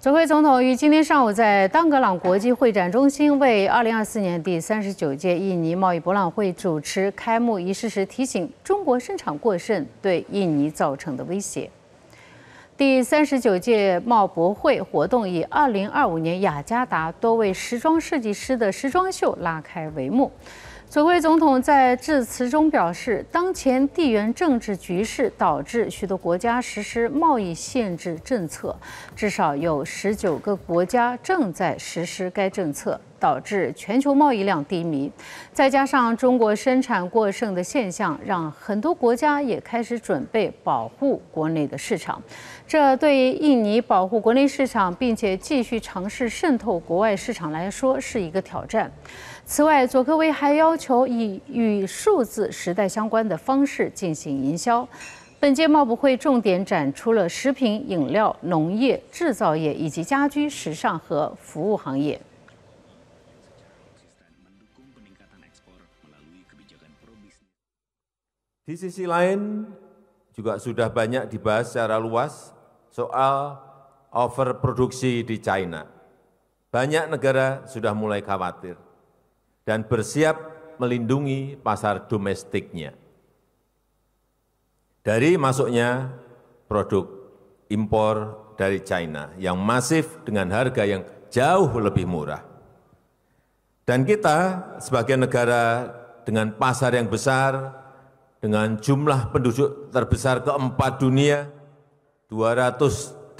泽科总统于今天上午在当格朗国际会展中心为2024年第三十九届印尼贸易博览会主持开幕仪式时，提醒中国生产过剩对印尼造成的威胁。第三十九届贸博会活动以2025年雅加达多位时装设计师的时装秀拉开帷幕。所谓总统在致辞中表示，当前地缘政治局势导致许多国家实施贸易限制政策，至少有十九个国家正在实施该政策。导致全球贸易量低迷，再加上中国生产过剩的现象，让很多国家也开始准备保护国内的市场。这对于印尼保护国内市场，并且继续尝试渗透国外市场来说是一个挑战。此外，佐科威还要求以与数字时代相关的方式进行营销。本届贸博会重点展出了食品饮料、农业、制造业以及家居、时尚和服务行业。Di sisi lain, juga sudah banyak dibahas secara luas soal overproduksi di China. Banyak negara sudah mulai khawatir dan bersiap melindungi pasar domestiknya dari masuknya produk impor dari China yang masif dengan harga yang jauh lebih murah. Dan kita sebagai negara dengan pasar yang besar, dengan jumlah penduduk terbesar keempat dunia, 280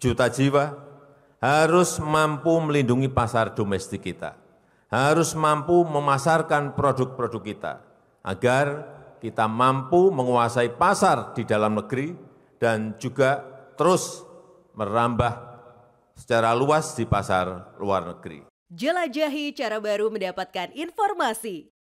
juta jiwa, harus mampu melindungi pasar domestik kita, harus mampu memasarkan produk-produk kita, agar kita mampu menguasai pasar di dalam negeri dan juga terus merambah secara luas di pasar luar negeri. Jelajahi cara baru mendapatkan informasi.